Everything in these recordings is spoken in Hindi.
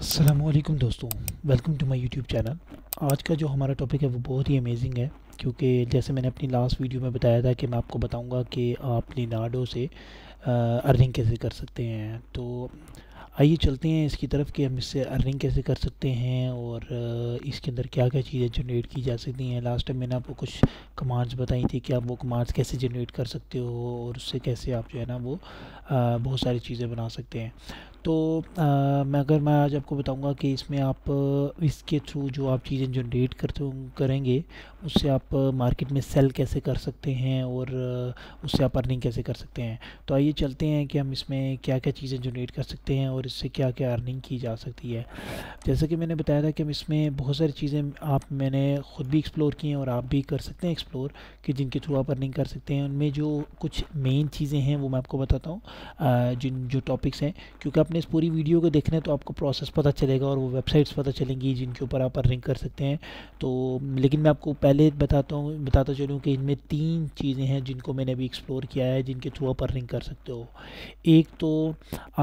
असलम दोस्तों welcome to my YouTube channel आज का जो हमारा टॉपिक है वो बहुत ही अमेजिंग है क्योंकि जैसे मैंने अपनी लास्ट वीडियो में बताया था कि मैं आपको बताऊंगा कि आप लिनाडो से आ, अर्निंग कैसे कर सकते हैं तो आइए चलते हैं इसकी तरफ कि हम इससे अर्निंग कैसे कर सकते हैं और इसके अंदर क्या क्या चीज़ें जनरेट की जा सकती हैं लास्ट टाइम मैंने आपको कुछ कमांड्स बताई थी कि आप वो कमांड्स कैसे जनरेट कर सकते हो और उससे कैसे आप जो है ना वो बहुत सारी चीज़ें बना सकते हैं तो आ, मैं अगर मैं आज आपको बताऊंगा कि इसमें आप इसके थ्रू जो आप चीज़ें जनरेट करते करेंगे उससे आप मार्केट में सेल कैसे कर सकते हैं और उससे आप अर्निंग कैसे कर सकते हैं तो आइए चलते हैं कि हम इसमें क्या क्या चीज़ें जनरेट कर सकते हैं और इससे क्या क्या अर्निंग की जा सकती है जैसे कि मैंने बताया था कि हम इसमें बहुत सारी चीज़ें आप मैंने ख़ुद भी एक्सप्लोर की हैं और आप भी कर सकते हैं एक्सप्लोर कि जिनके थ्रू आप अर्निंग कर सकते हैं उनमें जो कुछ मेन चीज़ें हैं वो मैं आपको बताता हूँ जिन जो टॉपिक्स हैं क्योंकि आप आपने इस पूरी वीडियो को देखना है तो आपको प्रोसेस पता चलेगा और वो वेबसाइट्स पता चलेंगी जिनके ऊपर आप अर्निंग कर सकते हैं तो लेकिन मैं आपको पहले बताता हूँ बताता चलूँ कि इनमें तीन चीज़ें हैं जिनको मैंने अभी एक्सप्लोर किया है जिनके थ्रू आप अर्निंग कर सकते हो एक तो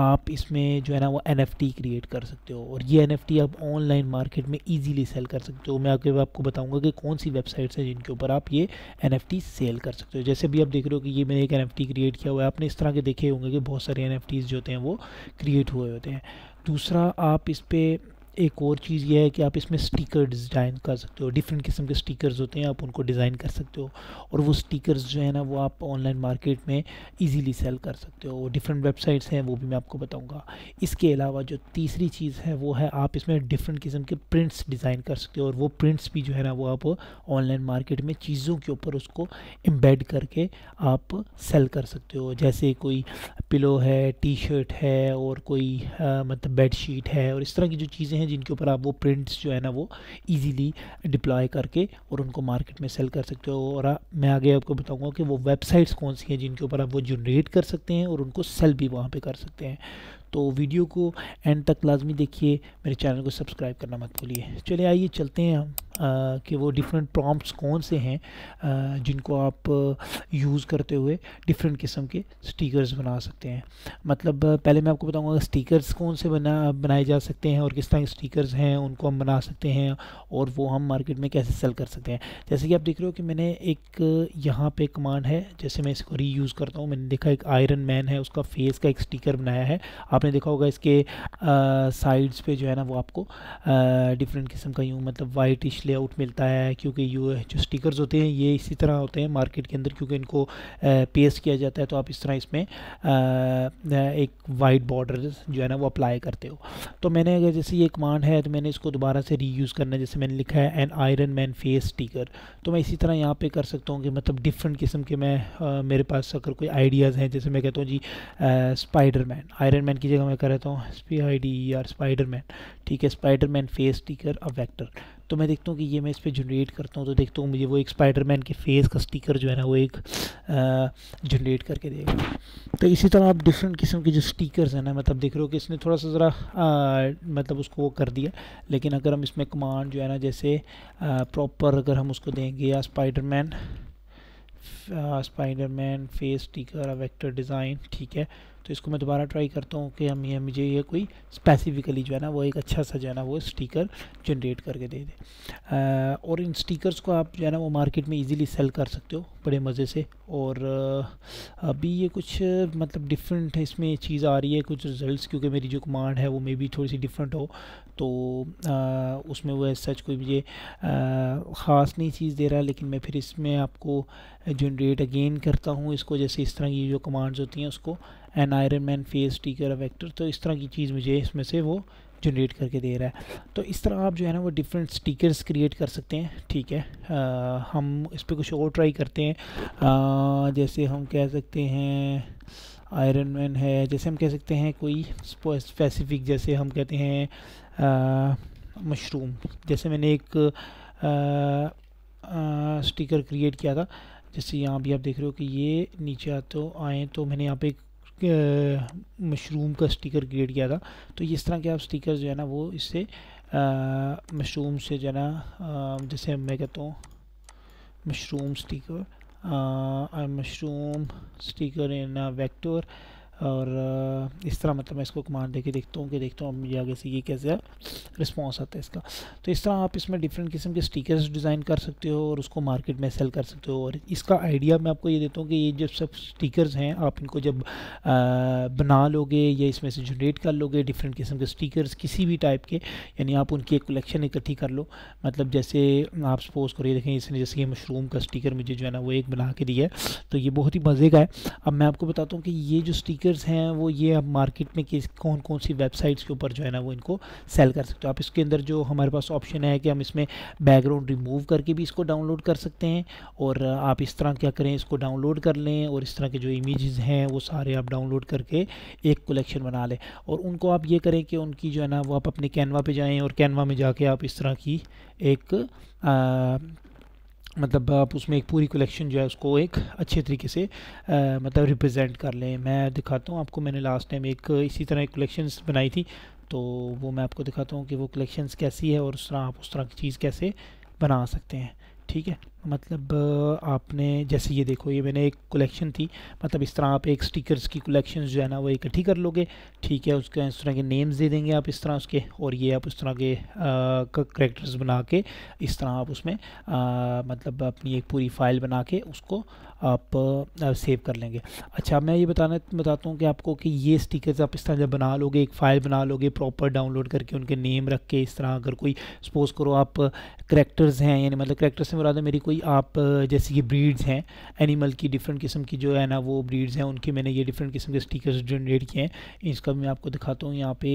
आप इसमें जो है ना वो एन क्रिएट कर सकते हो और ये एन आप ऑनलाइन मार्केट में ईजीली सेल कर सकते हो मैं आगे आपको बताऊँगा कि कौन सी वेबसाइट्स हैं जिनके ऊपर आप ये एन सेल कर सकते हो जैसे भी आप देख रहे हो कि ये मैंने एक एन क्रिएट किया हुआ है आपने इस तरह के देखे होंगे कि बहुत सारे एन जो होते हैं वो क्रिएट क्रिएट हुए होते हैं दूसरा आप इस पर एक और चीज़ यह है कि आप इसमें स्टिकर डिज़ाइन कर सकते हो डिफरेंट किस्म के स्टिकर्स होते हैं आप उनको डिज़ाइन कर सकते हो और वो स्टिकर्स जो है ना वो आप ऑनलाइन मार्केट में इजीली सेल कर सकते हो डिफरेंट वेबसाइट्स हैं वो भी मैं आपको बताऊंगा इसके अलावा जो तीसरी चीज़ है वो है आप इसमें डिफरेंट किस्म के प्रिंट्स डिज़ाइन कर सकते हो और वो प्रिंट्स भी जो है ना वो आप ऑनलाइन मार्केट में चीज़ों के ऊपर उसको एम्बेड करके आप सेल कर सकते हो जैसे कोई पिलो है टी शर्ट है और कोई मतलब बेड शीट है और इस तरह की जो चीज़ें हैं हैं जिनके ऊपर आप वो प्रिंट्स जो है ना वो इजीली डिप्लॉय करके और उनको मार्केट में सेल कर सकते हो और आ, मैं आगे आपको बताऊंगा कि वो वेबसाइट्स कौन सी हैं जिनके ऊपर आप वो जनरेट कर सकते हैं और उनको सेल भी वहाँ पर कर सकते हैं तो वीडियो को एंड तक लाजमी देखिए मेरे चैनल को सब्सक्राइब करना मत भूलिए चले आइए चलते हैं हम कि वो डिफरेंट प्रॉम्प्ट्स कौन से हैं जिनको आप यूज़ करते हुए डिफरेंट किस्म के स्टिकर्स बना सकते हैं मतलब पहले मैं आपको बताऊंगा स्टिकर्स कौन से बना बनाए जा सकते हैं और किस तरह के स्टिकर्स हैं उनको हम बना सकते हैं और वो हम मार्केट में कैसे सेल कर सकते हैं जैसे कि आप देख रहे हो कि मैंने एक यहाँ पे कमांड है जैसे मैं इसको री करता हूँ मैंने देखा एक आयरन मैन है उसका फेस का एक स्टीकर बनाया है आप आपने देखा होगा इसके साइड्स पे जो है ना वो आपको डिफरेंट किस्म का यूँ मतलब वाइटिश लेआउट मिलता है क्योंकि यू जो स्टिकर्स होते हैं ये इसी तरह होते हैं मार्केट के अंदर क्योंकि इनको पेस्ट किया जाता है तो आप इस तरह इसमें एक वाइट बॉर्डर जो है ना वो अप्लाई करते हो तो मैंने अगर जैसे ये कमांड है तो मैंने इसको दोबारा से रीयूज़ करना है जैसे मैंने लिखा है an Iron Man face sticker तो मैं इसी तरह यहाँ पर कर सकता हूँ कि मतलब डिफरेंट किस्म के मैं मेरे पास अगर कोई आइडियाज़ हैं जैसे मैं कहता हूँ जी स्पाइडर मैन आयरन मैन की जगह मैं कर रहता हूँ S P I D R Spider Man ठीक है स्पाइडर मैन फेस स्टिकर अब वैक्टर तो मैं देखता हूँ कि ये मैं इस पर जनरेट करता हूँ तो देखता हूँ मुझे वो एक स्पाइडर मैन के फेस का स्टिकर जो है ना वो एक जनरेट करके देगा तो इसी तरह आप डिफरेंट किस्म के जो स्टिकर्स हैं ना मतलब देख रहे हो कि इसने थोड़ा सा ज़रा मतलब उसको वो कर दिया लेकिन अगर हम इसमें कमांड जो है ना जैसे प्रॉपर अगर हम उसको देंगे या Spider Man Spider Man face sticker vector design ठीक है तो इसको मैं दोबारा ट्राई करता हूँ कि हम ये मुझे ये कोई स्पेसिफिकली जो है ना वो एक अच्छा सा जो है ना वो स्टिकर जनरेट करके दे दे और इन स्टिकर्स को आप जो है ना वो मार्केट में इजीली सेल कर सकते हो बड़े मज़े से और अभी ये कुछ मतलब डिफरेंट इसमें चीज़ आ रही है कुछ रिजल्ट्स क्योंकि मेरी जो कमांड है वो मे बी थोड़ी सी डिफरेंट हो तो आ, उसमें वो सच कोई मुझे ख़ास नहीं चीज़ दे रहा लेकिन मैं फिर इसमें आपको जनरेट अगेन करता हूँ इसको जैसे इस तरह की जो कमांड्स होती हैं उसको an Iron Man face sticker vector तो इस तरह की चीज़ मुझे इसमें से वो जनरेट करके दे रहा है तो इस तरह आप जो है ना वो डिफरेंट स्टिकर्स क्रिएट कर सकते हैं ठीक है आ, हम इस पर कुछ और ट्राई करते हैं आ, जैसे हम कह सकते हैं आयरन मैन है जैसे हम कह सकते हैं कोई स्पेसिफिक जैसे हम कहते हैं मशरूम जैसे मैंने एक स्टिकर क्रिएट किया था जैसे यहाँ भी आप देख रहे हो कि ये नीचे तो आए तो मैंने यहाँ पे मशरूम का स्टिकर क्रिएट किया था तो इस तरह के आप स्टिकर जो है ना वो इससे मशरूम से जो है ना जैसे मैं कहता हूँ mushroom sticker mushroom sticker in vector और इस तरह मतलब मैं इसको कमांड दे के देखता हूँ कि देखता हूँ मुझे आगे से ये कैसे रिस्पॉन्स आता है इसका तो इस तरह आप इसमें डिफरेंट किस्म के स्टिकर्स डिज़ाइन कर सकते हो और उसको मार्केट में सेल कर सकते हो और इसका आइडिया मैं आपको ये देता हूँ कि ये जब सब स्टिकर्स हैं आप इनको जब आ, बना लोगे या इसमें से जनरेट कर लोगे डिफरेंट किस्म के स्टिकर्स किसी भी टाइप के यानी आप उनकी एक कलेक्शन इकट्ठी कर लो मतलब जैसे आप सपोज करो ये देखें इसने जैसे ये मशरूम का स्टिकर मुझे जो है ना वो एक बना के दिया है तो ये बहुत ही मज़े का है अब मैं आपको बताता हूँ कि ये जो स्टिकर फीचर्स हैं वो ये आप मार्केट में किस कौन कौन सी वेबसाइट्स के ऊपर जो है ना वो इनको सेल कर सकते हो आप इसके अंदर जो हमारे पास ऑप्शन है कि हम इसमें बैकग्राउंड रिमूव करके भी इसको डाउनलोड कर सकते हैं और आप इस तरह क्या करें इसको डाउनलोड कर लें और इस तरह के जो इमेज़ हैं वो सारे आप डाउनलोड करके एक कलेक्शन बना लें और उनको आप ये करें कि उनकी जो है ना वो आप अपने कैनवा पे जाएं और कैनवा में जाके आप इस तरह की एक मतलब आप उसमें एक पूरी कलेक्शन जो है उसको एक अच्छे तरीके से आ, मतलब रिप्रेजेंट कर लें मैं दिखाता हूँ आपको मैंने लास्ट टाइम एक इसी तरह एक कलेक्शंस बनाई थी तो वो मैं आपको दिखाता हूँ कि वो कलेक्शंस कैसी है और उस तरह आप उस तरह की चीज़ कैसे बना सकते हैं ठीक है मतलब आपने जैसे ये देखो ये मैंने एक कलेक्शन थी मतलब इस तरह आप एक स्टिकर्स की कलेक्शन जो है ना वो इकट्ठी कर लोगे ठीक है उसके इस तरह के नेम्स दे देंगे आप इस तरह उसके और ये आप उस तरह के करेक्टर्स बना के इस तरह आप उसमें आ, मतलब अपनी एक पूरी फाइल बना के उसको आप आ, सेव कर लेंगे अच्छा मैं ये बताना बताता हूँ कि आपको कि ये स्टिकर्स आप इस तरह जब बना लोगे एक फ़ाइल बना लोगे प्रॉपर डाउनलोड करके उनके नेम रख के इस तरह अगर कोई सपोज़ करो आप करेक्टर्स हैं यानी मतलब करेक्टर्स से मुराद मेरी कोई कोई आप जैसे कि ब्रीड्स हैं एनिमल की डिफरेंट किस्म की जो है ना वो ब्रीड्स हैं उनके मैंने ये डिफरेंट किस्म के स्टिकर्स जनरेट किए हैं इसका भी मैं आपको दिखाता हूँ यहाँ पे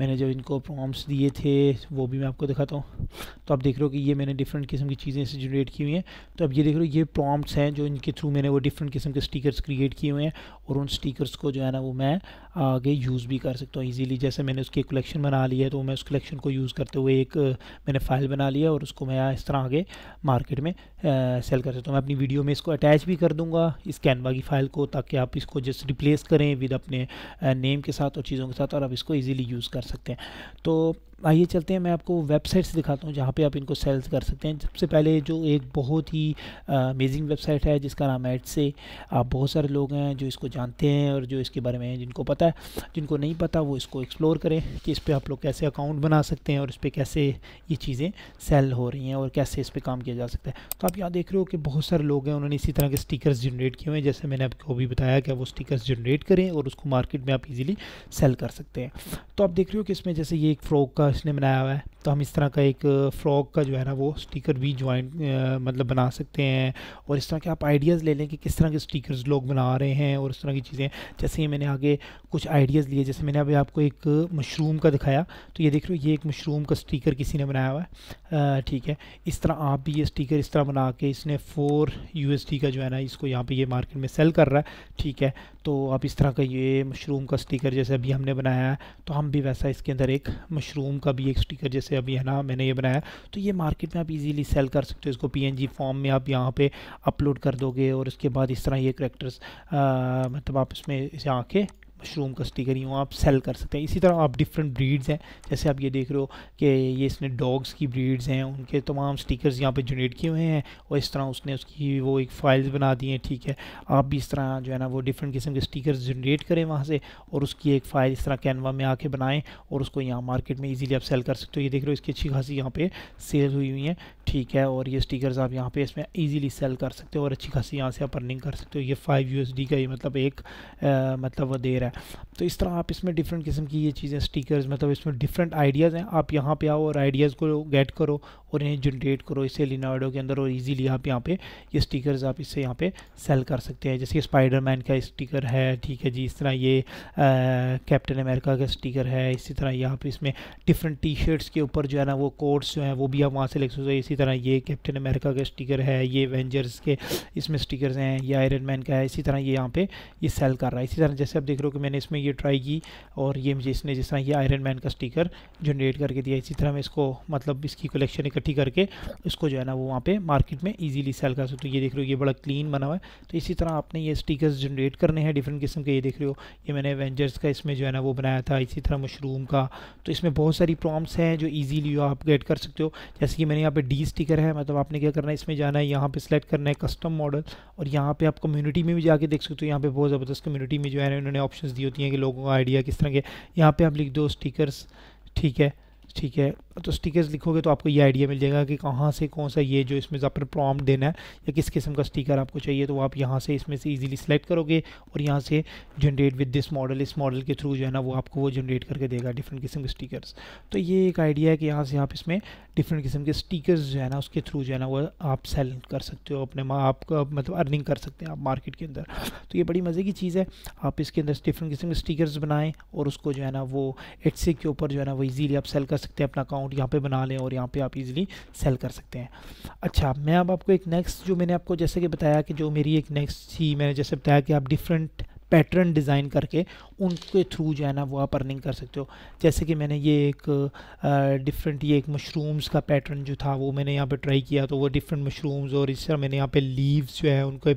मैंने जब इनको प्रॉम्स दिए थे वो भी मैं आपको दिखाता हूँ तो आप देख रहे हो कि ये मैंने डिफरेंट किस्म की चीज़ें इसे जनरेट की हुई हैं तो अब ये देख रहे हो ये प्रॉम्प्ट्स हैं जो इनके थ्रू मैंने वो डिफरेंट किस्म के स्टिकर्स क्रिएट किए हुए हैं और उन स्टिकर्स को जो है ना वो मैं आगे यूज़ भी कर सकता हूँ ईजिली जैसे मैंने उसकी कलेक्शन बना लिया है तो मैं उस कलेक्शन को यूज़ करते हुए एक मैंने फ़ाइल बना लिया और उसको मैं इस तरह आगे मार्केट में सेल कर सकता हूँ मैं अपनी वीडियो में इसको अटैच भी कर दूंगा इस कैनवा की फ़ाइल को ताकि आप इसको जस्ट रिप्लेस करें विद अपने नेम के साथ और चीज़ों के साथ और आप इसको इजीली यूज़ कर सकते हैं तो आइए चलते हैं मैं आपको वेबसाइट्स दिखाता हूँ जहाँ पे आप इनको सेल्स कर सकते हैं सबसे पहले जो एक बहुत ही अमेजिंग वेबसाइट है जिसका नाम है से आप बहुत सारे लोग हैं जो इसको जानते हैं और जो इसके बारे में जिनको पता है जिनको नहीं पता वो इसको एक्सप्लोर करें कि इस पर आप लोग कैसे अकाउंट बना सकते हैं और इस पर कैसे ये चीज़ें सेल हो रही हैं और कैसे इस पर काम किया जा सकता है तो आप यहाँ देख रहे हो कि बहुत सारे लोग हैं उन्होंने इसी तरह के स्टिकर्स जनरेट किए हुए हैं जैसे मैंने आपको भी बताया कि वो स्टिकर्स जनरेट करें और उसको मार्केट में आप इजीली सेल कर सकते हैं तो आप देख रहे हो कि इसमें जैसे ये एक फ्रॉक का इसने बनाया हुआ है तो हम इस तरह का एक फ्रॉक का जो है ना वो स्टिकर भी ज्वाइन मतलब बना सकते हैं और इस तरह के आप आइडियाज़ ले लें कि किस तरह के स्टिकर्स लोग बना रहे हैं और इस तरह की चीज़ें जैसे ही मैंने आगे कुछ आइडियाज़ लिए जैसे मैंने अभी आपको एक मशरूम का दिखाया तो ये देख रहे हो ये एक मशरूम का स्टीकर किसी ने बनाया हुआ है ठीक है इस तरह आप भी ये स्टिकर इस तरह बना के इसने फ़ोर यू का जो है ना इसको यहाँ पर ये मार्केट में सेल कर रहा है ठीक है तो आप इस तरह का ये मशरूम का स्टिकर जैसे अभी हमने बनाया है तो हम भी वैसा इसके अंदर एक मशरूम का भी एक स्टिकर जैसे अभी है ना मैंने ये बनाया तो ये मार्केट में आप इजीली सेल कर सकते हो इसको पीएनजी फॉर्म में आप यहाँ पे अपलोड कर दोगे और उसके बाद इस तरह ये करेक्टर्स मतलब आप इसमें इसे आके मशरूम का स्टिकर यूँ आप सेल कर सकते हैं इसी तरह आप डिफरेंट ब्रीड्स हैं जैसे आप ये देख रहे हो कि ये इसने डॉग्स की ब्रीड्स हैं उनके तमाम स्टिकर्स यहाँ पे जनरेट किए हुए हैं और इस तरह उसने उसकी वो एक फाइल्स बना दी हैं ठीक है आप भी इस तरह जो है ना वो डिफरेंट किस्म के स्टिकर्स जनरेट करें वहाँ से और उसकी एक फ़ाइल इस तरह कैनवा में आके बनाएं और उसको यहाँ मार्केट में ईजिली आप सेल कर सकते हो ये देख रहे हो इसकी अच्छी खासी यहाँ पर सेल हुई हुई हैं ठीक है और ये स्टिकर्स आप यहाँ पर इसमें ईजिली सेल कर सकते हो और अच्छी खासी यहाँ से आप अर्निंग कर सकते हो ये फाइव यू का ये मतलब एक मतलब वो दे रहा है है तो इस तरह आप इसमें डिफरेंट किस्म की ये चीज़ें स्टिकर्स मतलब इसमें डिफरेंट आइडियाज़ हैं आप यहाँ पे आओ और आइडियाज़ को गेट करो और इन्हें जनरेट करो इसे लिनाडो के अंदर और इजीली आप यहाँ पे ये स्टिकर्स आप इससे यहाँ पे सेल कर सकते हैं जैसे स्पाइडरमैन का स्टिकर है ठीक है जी इस तरह ये कैप्टन अमेरिका का स्टिकर है इसी तरह यहाँ पे इसमें डिफरेंट टी शर्ट्स के ऊपर जो है ना वो कोट्स जो हैं वो भी आप वहाँ से ले सकते हो इसी तरह ये कैप्टन अमेरिका का स्टिकर है ये वेंजर्स के इसमें स्टिकर्स हैं ये आयरन मैन का है इसी तरह ये यहाँ पर ये सेल कर रहा है इसी तरह जैसे आप देख रहे हो कि मैंने इसमें ये ट्राई की और ये मुझे इसने जिस तरह ये आयरन मैन का स्टिकर जनरेट करके दिया इसी तरह मैं इसको मतलब इसकी कलेक्शन इकट्ठी करके इसको जो है ना वो वहाँ पे मार्केट में इजीली सेल कर सकते हो ये देख रहे हो ये बड़ा क्लीन बना हुआ है तो इसी तरह आपने ये स्टिकर्स जनरेट करने हैं डिफरेंट किस्म के ये देख रहे हो ये मैंने एवेंजर्स का इसमें जो है ना वो बनाया था इसी तरह मशरूम का तो इसमें बहुत सारी प्रॉम्प्स हैं जो ईजीली आप गेट कर सकते हो जैसे कि मैंने यहाँ पर डी स्टिकर है मतलब आपने क्या करना है इसमें जाना है यहाँ पर सिलेक्ट करना है कस्टम मॉडल और यहाँ पर आप कम्यूनिटी में भी जाके देख सकते हो यहाँ पर बहुत ज़बरदस्त कम्यूनिटी में जो है ना उन्होंने ऑप्शन दी होती हैं कि लोगों का आइडिया किस तरह के यहाँ पर आप लिख दो स्टिकर्स ठीक है ठीक है तो स्टिकर्स लिखोगे तो आपको ये आइडिया मिल जाएगा कि कहाँ से कौन सा ये जो इसमें अपने प्रॉम देना है या किस किस्म का स्टिकर आपको चाहिए तो आप यहाँ से इसमें से इजीली सेलेक्ट करोगे और यहाँ से जनरेट विद दिस मॉडल इस मॉडल के थ्रू जो है ना वो आपको वो जनरेट करके देगा डिफरेंट किस्म के स्टिकर्स तो ये एक आइडिया है कि यहाँ से आप इसमें डिफरेंट किस्म के स्टिकर्स जो है ना उसके थ्रू जो है ना वो आप सेल कर सकते हो अपने आपका मतलब अर्निंग कर सकते हैं आप मार्केट के अंदर तो ये बड़ी मज़े की चीज़ है आप इसके अंदर डिफरेंट किस्म के स्टिकर्स बनाएँ और उसको जो है ना वो एट्से के ऊपर जो है ना वो ईजिली आप सेल कर सकते हैं अपना अकाउंट अमाउंट यहाँ पे बना लें और यहाँ पे आप इजीली सेल कर सकते हैं अच्छा मैं अब आपको एक नेक्स्ट जो मैंने आपको जैसे कि बताया कि जो मेरी एक नेक्स्ट थी मैंने जैसे बताया कि आप डिफरेंट पैटर्न डिज़ाइन करके उनके थ्रू जो है ना वो आप अर्निंग कर सकते हो जैसे कि मैंने ये एक डिफरेंट ये एक मशरूम्स का पैटर्न जो था वो मैंने यहाँ पे ट्राई किया तो वो डिफरेंट मशरूम्स और इस तरह मैंने यहाँ पे लीव्स जो है उनको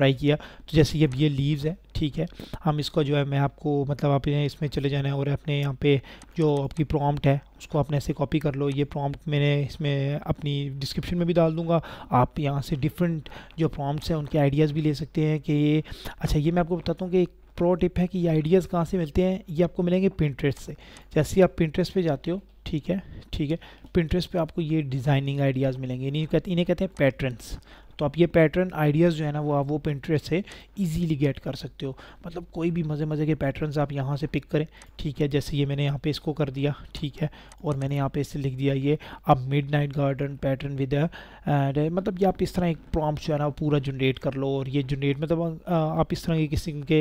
ट्राई किया तो जैसे ये अब ये लीव्स हैं ठीक है हम इसको जो है मैं आपको मतलब आप इसमें चले जाना है और अपने यहाँ पे जो आपकी प्रॉम्प्ट है उसको अपने ऐसे कॉपी कर लो ये प्रॉम्प्ट मैंने इसमें अपनी डिस्क्रिप्शन में भी डाल दूंगा आप यहाँ से डिफरेंट जो प्रॉम्प्ट्स हैं उनके आइडियाज़ भी ले सकते हैं कि ये अच्छा ये मैं आपको बताता हूँ कि एक प्रो टिप है कि ये आइडियाज़ कहाँ से मिलते हैं ये आपको मिलेंगे पिंट्रेस्ट से जैसे आप पिंट्रेस्ट पे जाते हो ठीक है ठीक है पिंट्रेस्ट पर आपको ये डिज़ाइनिंग आइडियाज़ मिलेंगे इन्हें कहते इन्हें कहते हैं पैटर्नस तो आप ये पैटर्न आइडियाज़ जो है ना वो आप वो पेंट्रेस से इजीली गेट कर सकते हो मतलब कोई भी मज़े मज़े के पैटर्न्स आप यहाँ से पिक करें ठीक है जैसे ये मैंने यहाँ पे इसको कर दिया ठीक है और मैंने यहाँ पे इसे लिख दिया ये अब midnight garden pattern with and मतलब ये आप इस तरह एक प्रॉम्प्ट जो है ना पूरा जनरेट कर लो और ये जनरेट मतलब आप इस तरह के किस्म के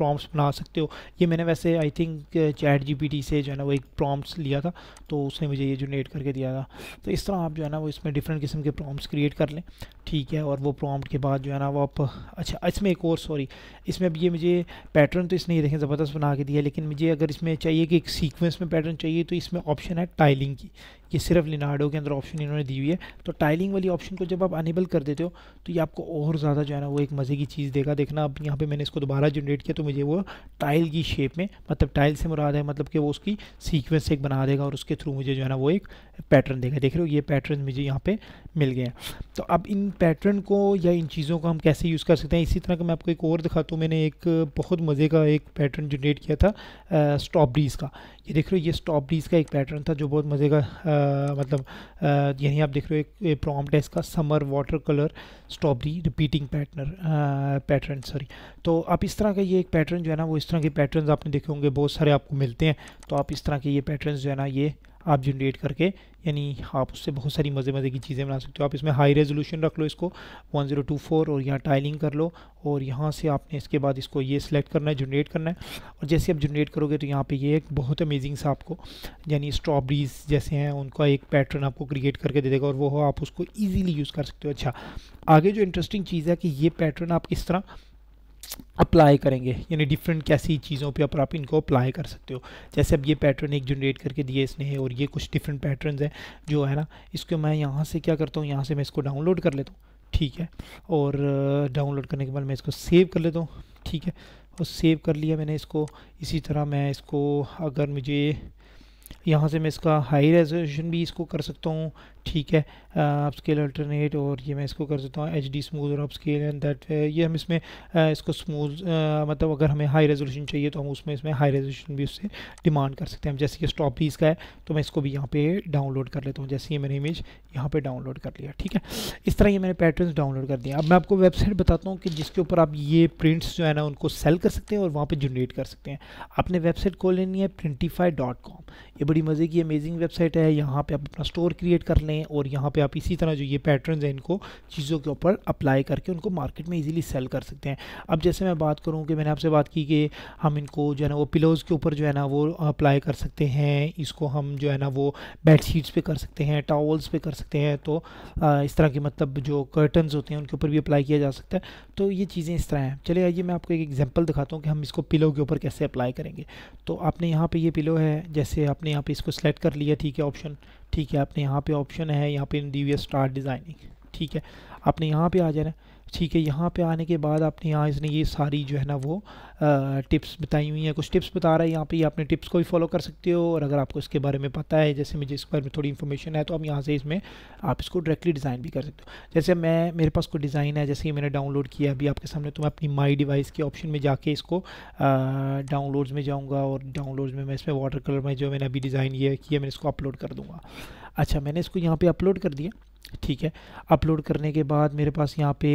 प्रॉम्प्ट बना सकते हो ये मैंने वैसे आई थिंक चैट जी से जो है ना वो एक प्रॉम्प्ट लिया था तो उसने मुझे ये जनरेट करके दिया था तो इस तरह आप जो है ना वो इसमें डिफरेंट किस्म के प्रॉम्प्ट क्रिएट कर लें ठीक है है और वो प्रॉम्प्ट के बाद जो है ना वो आप अच्छा इसमें एक और सॉरी इसमें अब ये मुझे पैटर्न तो इसने ये देखें ज़बरदस्त बना के दिया लेकिन मुझे अगर इसमें चाहिए कि एक सीक्वेंस में पैटर्न चाहिए तो इसमें ऑप्शन है टाइलिंग की ये सिर्फ लिनाडो के अंदर ऑप्शन इन्होंने दी हुई है तो टाइलिंग वाली ऑप्शन को जब आप अनेबल कर देते हो तो ये आपको और ज़्यादा जो है ना वो एक मज़े की चीज़ देगा देखना अब यहाँ पे मैंने इसको दोबारा जनरेट किया तो मुझे वो टाइल की शेप में मतलब टाइल से मुराद है मतलब कि वो उसकी सीक्वेंस एक बना देगा और उसके थ्रू मुझे जो है ना वो एक पैटर्न देगा देख रहे हो ये पैटर्न मुझे यहाँ पर मिल गया तो अब इन पैटर्न पैटर्न को या इन चीज़ों को हम कैसे यूज़ कर सकते हैं इसी तरह का मैं आपको एक और दिखाता हूँ मैंने एक बहुत मज़े का एक पैटर्न जनरेट किया था स्टॉप डीज का ये देख रहे हो ये स्टॉप डीज का एक पैटर्न था जो बहुत मज़े का आ, मतलब यहीं आप देख रहे हो एक प्रॉम्प्ट है इसका summer watercolour stop D repeating pattern pattern sorry तो आप इस तरह का ये एक पैटर्न जो है ना वो इस तरह के पैटर्न आपने देखे होंगे बहुत सारे आपको मिलते हैं तो आप इस तरह के ये पैटर्न जो है ना ये आप जनरेट करके यानी आप उससे बहुत सारी मज़े मज़े की चीज़ें बना सकते हो आप इसमें हाई रेजोल्यूशन रख लो इसको 1024 और यहाँ टाइलिंग कर लो और यहाँ से आपने इसके बाद इसको ये सिलेक्ट करना है जनरेट करना है और जैसे आप जनरेट करोगे तो यहाँ पे ये एक बहुत अमेजिंग सा आपको यानी स्ट्रॉबेरीज जैसे हैं उनका एक पैटर्न आपको क्रिएट करके दे देगा और वो आप उसको ईजिली यूज़ कर सकते हो अच्छा आगे जो इंटरेस्टिंग चीज़ है कि ये पैटर्न आप किस तरह अप्लाई करेंगे यानी डिफरेंट कैसी चीज़ों पे आप इनको अप्लाई कर सकते हो जैसे अब ये पैटर्न एक जनरेट करके दिए इसने और ये कुछ डिफरेंट पैटर्न्स हैं जो है ना इसको मैं यहाँ से क्या करता हूँ यहाँ से मैं इसको डाउनलोड कर लेता हूँ ठीक है और डाउनलोड करने के बाद मैं इसको सेव कर लेता हूँ ठीक है और सेव कर लिया मैंने इसको इसी तरह मैं इसको अगर मुझे यहाँ से मैं इसका हाई रेजोल्यूशन भी इसको कर सकता हूँ ठीक है आप स्केल अल्टरनेट और ये मैं इसको कर देता हूँ एच डी स्मूथ और आप स्केल एंड दैट ये हम इसमें इसको स्मूथ मतलब अगर हमें हाई रेजोल्यूशन चाहिए तो हम उसमें इसमें हाई रेजोल्यूशन भी उससे डिमांड कर सकते हैं जैसे कि स्टॉप का है तो मैं इसको भी यहाँ पे डाउनलोड कर लेता हूँ जैसे ये मैंने इमेज यहाँ पर डाउनलोड कर लिया ठीक है इस तरह ये मैंने पैटर्न डाउनलोड कर दिया अब मैं आपको वेबसाइट बताता हूँ कि जिसके ऊपर आप ये प्रिंट्स जो है ना उनको सेल कर सकते हैं और वहाँ पर जनरेट कर सकते हैं आपने वेबसाइट खोल लेनी है प्रिंटीफाई ये बड़ी मज़े की अमेजिंग वेबसाइट है यहाँ पर आप अपना स्टोर क्रिएट कर लें करें और यहाँ पे आप इसी तरह जो ये पैटर्न्स हैं इनको चीज़ों के ऊपर अप्लाई करके उनको मार्केट में इजीली सेल कर सकते हैं अब जैसे मैं बात करूँ कि मैंने आपसे बात की कि हम इनको जो है ना वो पिलोज़ के ऊपर जो है ना वो अप्लाई कर सकते हैं इसको हम जो है ना वो बेड शीट्स पर कर सकते हैं टावल्स पर कर सकते हैं तो इस तरह के मतलब जो कर्टन्स होते हैं उनके ऊपर भी अप्लाई किया जा सकता है तो ये चीज़ें इस तरह हैं चले आइए मैं आपको एक एग्जाम्पल दिखाता हूँ कि हम इसको पिलो के ऊपर कैसे अप्लाई करेंगे तो आपने यहाँ पर ये पिलो है जैसे आपने यहाँ पे इसको सेलेक्ट कर लिया ठीक है ऑप्शन ठीक है आपने यहाँ पे ऑप्शन है यहाँ पे इन हुई डिज़ाइनिंग ठीक है आपने यहाँ पे आ जाना है ठीक है यहाँ पे आने के बाद आपने यहाँ इसने ये सारी जो है ना वो आ, टिप्स बताई हुई हैं कुछ टिप्स बता रहा है यहाँ पे ये आपने टिप्स को भी फॉलो कर सकते हो और अगर आपको इसके बारे में पता है जैसे मुझे इसके बारे में थोड़ी इन्फॉर्मेशन है तो आप यहाँ से इसमें आप इसको डायरेक्टली डिज़ाइन भी कर सकते हो जैसे मैं मेरे पास कोई डिज़ाइन है जैसे मैंने डाउनलोड किया अभी आपके सामने तो मैं अपनी माई डिवाइस के ऑप्शन में जाके इसको डाउनलोड्स में जाऊँगा और डाउनलोड्स में मैं इसमें वाटर कलर में जो मैंने अभी डिज़ाइन ये किया मैंने इसको अपलोड कर दूँगा अच्छा मैंने इसको यहाँ पर अपलोड कर दिया ठीक है अपलोड करने के बाद मेरे पास यहाँ पे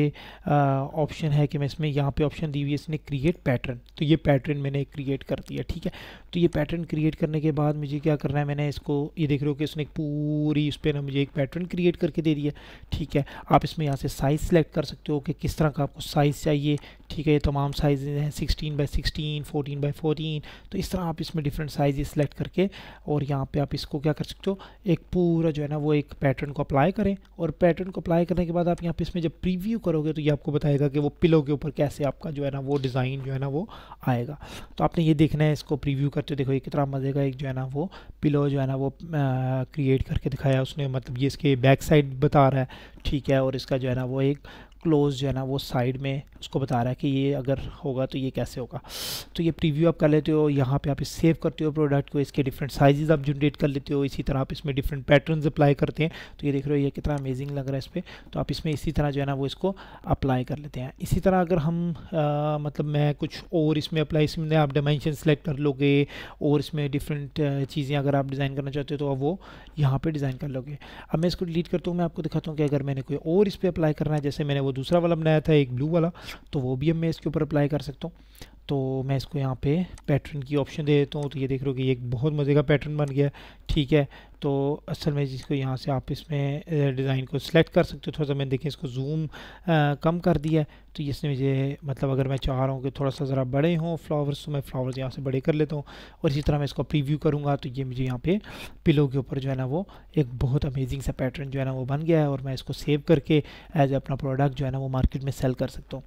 ऑप्शन है कि मैं इसमें यहाँ पे ऑप्शन दी हुई है इसने क्रिएट पैटर्न तो ये पैटर्न मैंने क्रिएट कर दिया ठीक है तो ये पैटर्न क्रिएट करने के बाद मुझे क्या करना है मैंने इसको ये देख रहे हो कि इसने पूरी इस पर ना मुझे एक पैटर्न क्रिएट करके दे दिया ठीक है आप इसमें यहाँ से साइज़ सेलेक्ट कर सकते हो कि किस तरह का आपको साइज़ चाहिए ठीक है ये तमाम साइज़ हैं sixteen by sixteen fourteen by fourteen तो इस तरह आप इसमें डिफरेंट साइज सेलेक्ट करके और यहाँ पर आप इसको क्या कर सकते हो एक पूरा जो है ना वो एक पैटर्न को अप्लाई करें और पैटर्न को अप्लाई करने के बाद आप यहाँ पे इसमें जब प्रीव्यू करोगे तो ये आपको बताएगा कि वो पिलो के ऊपर कैसे आपका जो है ना वो डिज़ाइन जो है ना वो आएगा तो आपने ये देखना है इसको प्रीव्यू करते देखो ये कितना मज़े का एक जो है ना वो पिलो जो है ना वो क्रिएट करके दिखाया उसने मतलब ये इसके बैक साइड बता रहा है ठीक है और इसका जो है ना वो एक क्लोज जो है ना वो साइड में उसको बता रहा है कि ये अगर होगा तो ये कैसे होगा तो ये प्रीव्यू आप कर लेते हो यहाँ पे आप इस सेव करते हो प्रोडक्ट को इसके डिफरेंट साइजेस आप जनरेट कर लेते हो इसी तरह आप इसमें डिफरेंट पैटर्न अप्लाई करते हैं तो ये देख रहे हो ये कितना अमेजिंग लग रहा है इस पर तो आप इसमें इसी तरह जो है ना वो इसको अप्लाई कर लेते हैं इसी तरह अगर हम आ, मतलब मैं कुछ और इसमें अप्लाई इसमें आप डायमेंशन सेलेक्ट कर लोगे और इसमें डिफरेंट चीज़ें अगर आप डिज़ाइन करना चाहते हो तो वो यहाँ पर डिज़ाइन कर लोगे अब मैं इसको डिलीट करता हूँ मैं आपको दिखाता हूँ कि अगर मैंने कोई और इस पर अप्लाई करना है जैसे मैंने वो दूसरा वाला बनाया था एक ब्लू वाला तो वो भी अब मैं इसके ऊपर अप्लाई कर सकता हूँ तो मैं इसको यहाँ पे पैटर्न की ऑप्शन दे देता हूँ तो ये देख रहे हो कि एक बहुत मज़े का पैटर्न बन गया ठीक है तो असल में जिसको यहाँ से आप इसमें डिज़ाइन को सिलेक्ट कर सकते हो थोड़ा सा मैंने देखिए इसको जूम कम कर दिया है तो इसने मुझे मतलब अगर मैं चाह रहा हूँ कि थोड़ा सा ज़रा बड़े हों फ्लावर्स तो मैं फ्लावर्स यहाँ से बड़े कर लेता हूँ और इसी तरह मैं इसको प्रीव्यू करूँगा तो ये मुझे यहाँ पे पिलो के ऊपर जो है ना वो एक बहुत अमेजिंग सा पैटर्न जो है ना वो बन गया है और मैं इसको सेव करके एज अपना प्रोडक्ट जो है ना वो मार्केट में सेल कर सकता हूँ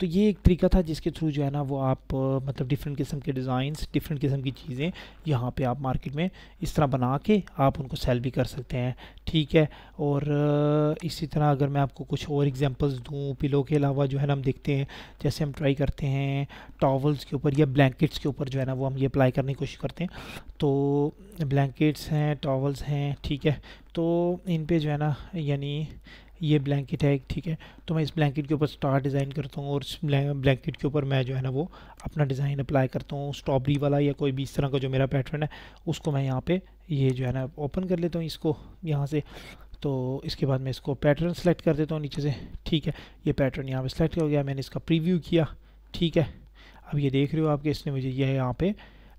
तो ये एक तरीका था जिसके थ्रू जो है ना वो आप मतलब डिफरेंट किस्म के डिज़ाइंस डिफरेंट किस्म की चीज़ें यहाँ पर आप मार्केट में इस तरह बना के आप उनको सेल भी कर सकते हैं ठीक है और इसी तरह अगर मैं आपको कुछ और एग्जांपल्स दूं पिलो के अलावा जो है ना हम देखते हैं जैसे हम ट्राई करते हैं टॉवल्स के ऊपर या ब्लैंकेट्स के ऊपर जो है ना वो हम ये अप्लाई करने की कोशिश करते हैं तो ब्लैंकेट्स हैं टॉवल्स हैं ठीक है तो इन पर जो है ना यानी ये ब्लैंकेट है ठीक है तो मैं इस ब्लैंकेट के ऊपर स्टार डिज़ाइन करता हूँ और ब्लैंकेट के ऊपर मैं जो है ना वो अपना डिज़ाइन अप्लाई करता हूँ स्ट्रॉबेरी वाला या कोई भी इस तरह का जो मेरा पैटर्न है उसको मैं यहाँ पे ये जो है ना ओपन कर लेता हूँ इसको यहाँ से तो इसके बाद मैं इसको पैटर्न सेलेक्ट कर देता हूँ नीचे से ठीक है ये पैटर्न यहाँ पर सेलेक्ट हो गया मैंने इसका प्रीव्यू किया ठीक है अब ये देख रहे हो आपके इसने मुझे यह यहाँ पर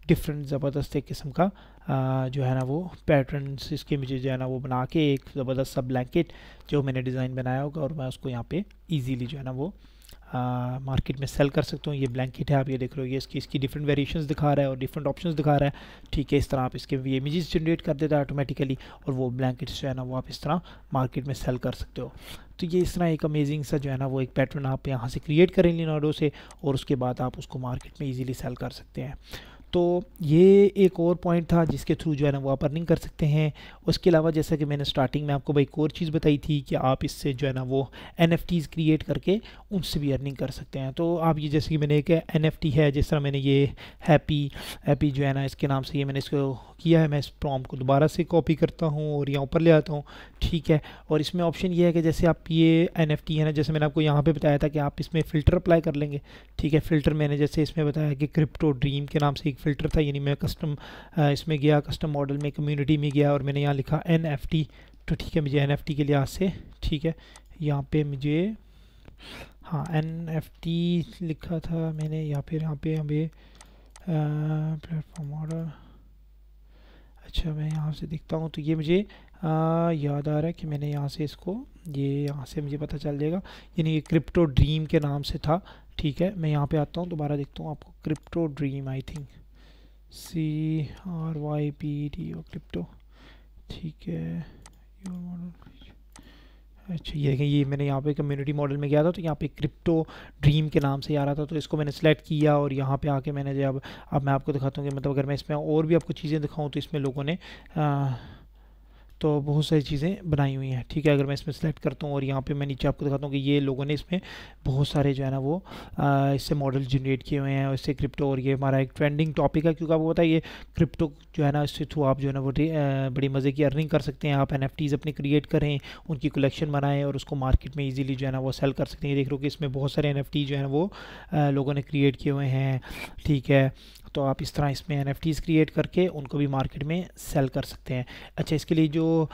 डिफरेंट ज़बरदस्त एक किस्म का जो है ना वो पैटर्न्स इसके मुझे जो है ना वो बना के एक ज़बरदस्त सा ब्लैंकेट जो मैंने डिज़ाइन बनाया होगा और मैं उसको यहाँ पे इजीली जो है ना वो मार्केट में सेल कर सकता हूँ ये ब्लैंकेट है आप ये देख रहे हो ये इसकी इसकी डिफरेंट वेरिएशंस दिखा रहा है और डिफरेंट ऑप्शंस दिखा रहा है ठीक है इस तरह आप इसके भी इमेजेस जनरेट कर देता है ऑटोमेटिकली और वो ब्लैंकेट्स जो है ना वो आप इस तरह मार्केट में सेल कर सकते हो तो ये इस तरह एक अमेजिंग सा जो है ना वो एक पैटर्न आप यहाँ से क्रिएट करें नोडो से और उसके बाद आप उसको मार्केट में ईजिली सेल कर सकते हैं तो ये एक और पॉइंट था जिसके थ्रू जो है ना वो आप अर्निंग कर सकते हैं उसके अलावा जैसा कि मैंने स्टार्टिंग में आपको भाई एक और चीज़ बताई थी कि आप इससे जो है ना वो एन क्रिएट करके उनसे भी अर्निंग कर सकते हैं तो आप ये जैसे कि मैंने एक एन है जिस तरह मैंने ये हैप्पी हैप्पी जो है ना इसके नाम से ये मैंने इसको किया है मैं इस प्रॉम को दोबारा से कॉपी करता हूँ और यहाँ ऊपर ले आता हूँ ठीक है और इसमें ऑप्शन ये है कि जैसे आप ये एन है ना जैसे मैंने आपको यहाँ पर बताया था कि आप इसमें फ़िल्टर अप्लाई कर लेंगे ठीक है फ़िल्टर मैंने जैसे इसमें बताया कि क्रिप्टो ड्रीम के नाम से एक फ़िल्टर था यानी मैं कस्टम इसमें गया कस्टम मॉडल में कम्युनिटी में गया और मैंने यहाँ लिखा एन एफ टी तो ठीक है मुझे एन एफ टी के लिहाज से ठीक है यहाँ पे मुझे हाँ एन एफ टी लिखा था मैंने या फिर यहाँ पे हमें प्लेटफॉर्म मॉडल अच्छा मैं यहाँ से देखता हूँ तो ये मुझे याद आ रहा है कि मैंने यहाँ से इसको ये यहाँ से मुझे पता चल जाएगा यानी ये क्रिप्टो ड्रीम के नाम से था ठीक है मैं यहाँ पे आता हूँ दोबारा देखता हूँ आपको crypto dream I think C R Y P T O crypto ठीक है योर मॉडल अच्छा ये देखें ये मैंने यहाँ पे कम्युनिटी मॉडल में गया था तो यहाँ पे क्रिप्टो ड्रीम के नाम से आ रहा था तो इसको मैंने सेलेक्ट किया और यहाँ पे आके मैंने जब अब अब मैं आपको दिखाता हूँ कि मतलब अगर मैं इसमें और भी आपको चीज़ें दिखाऊँ तो इसमें लोगों ने आ, तो बहुत सारी चीज़ें बनाई हुई हैं ठीक है अगर मैं इसमें सेलेक्ट करता हूँ और यहाँ पे मैं नीचे आपको दिखाता हूँ कि ये लोगों ने इसमें बहुत सारे जो है ना वो इससे मॉडल जनरेट किए हुए हैं और इससे क्रिप्टो और ये हमारा एक ट्रेंडिंग टॉपिक है क्योंकि आपको पता है ये क्रिप्टो जो है ना इससे थ्रू तो आप जो है ना वो बड़ी मज़े की अर्निंग कर सकते हैं आप एन अपनी क्रिएट करें उनकी कलेक्शन बनाएँ और उसको मार्केट में ईजिली जो है ना वो सेल कर सकते हैं देख लो कि इसमें बहुत सारे एन जो है ना वो लोगों ने क्रिएट किए हुए हैं ठीक है तो आप इस तरह इसमें एन क्रिएट करके उनको भी मार्केट में सेल कर सकते हैं अच्छा इसके लिए जो आ,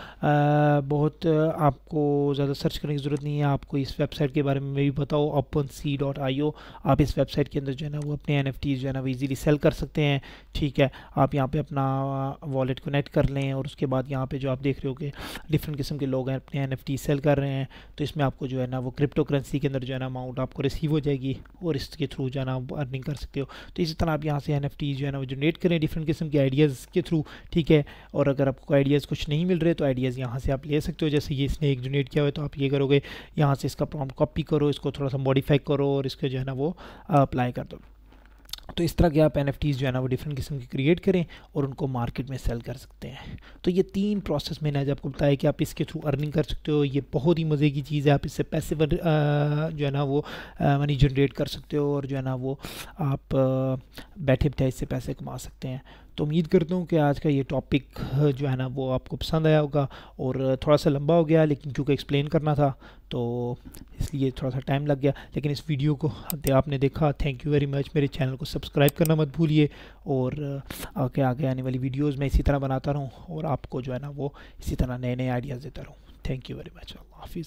बहुत आपको ज़्यादा सर्च करने की ज़रूरत नहीं है आपको इस वेबसाइट के बारे में भी बताओ ओपन सी डॉट आई ओ आप इस वेबसाइट के अंदर जो है ना वो अपने एन जो है ना वो ईजिली सेल कर सकते हैं ठीक है आप यहाँ पर अपना वॉलेट कनेक्ट कर लें और उसके बाद यहाँ पर जो आप देख रहे हो कि डिफरेंट किस्म के लोग हैं अपने एन सेल कर रहे हैं तो इसमें आपको जो है ना वो क्रिप्टो करेंसी के अंदर जो है ना अमाउंट आपको रिसीव हो जाएगी और इसके थ्रू जो है ना आप अर्निंग कर सकते हो तो इसी तरह आप यहाँ से एन एन जो है ना वो जनरेट करें डिफरेंट किस्म के आइडियाज़ के थ्रू ठीक है और अगर आपको आइडियाज़ कुछ नहीं मिल रहे तो आइडियाज़ यहाँ से आप ले सकते हो जैसे ये इसने एक जनरेट किया हुआ है तो आप ये करोगे यहाँ से इसका प्रॉम्प्ट कॉपी करो इसको थोड़ा सा मॉडिफाई करो और इसको जो है ना वो अप्लाई कर दो तो इस तरह के आप एन जो है ना वो डिफरेंट किस्म के क्रिएट करें और उनको मार्केट में सेल कर सकते हैं तो ये तीन प्रोसेस मैंने आज आपको बताया कि आप इसके थ्रू अर्निंग कर सकते हो ये बहुत ही मज़े की चीज़ है आप इससे पैसे जो है ना वो मनी जनरेट कर सकते हो और जो है ना वो आप बैठे बैठे इससे पैसे कमा सकते हैं तो उम्मीद करता हूँ कि आज का ये टॉपिक जो है ना वो आपको पसंद आया होगा और थोड़ा सा लंबा हो गया लेकिन क्योंकि एक्सप्लेन करना था तो इसलिए थोड़ा सा टाइम लग गया लेकिन इस वीडियो को आपने देखा थैंक यू वेरी मच मेरे चैनल को सब्सक्राइब करना मत भूलिए और आगे आगे आने वाली वीडियोस मैं इसी तरह बनाता रहूँ और आपको जो है ना वो इसी तरह नए नए आइडियाज़ देता रहूँ थैंक यू वेरी मच अल्लाह हाफिज़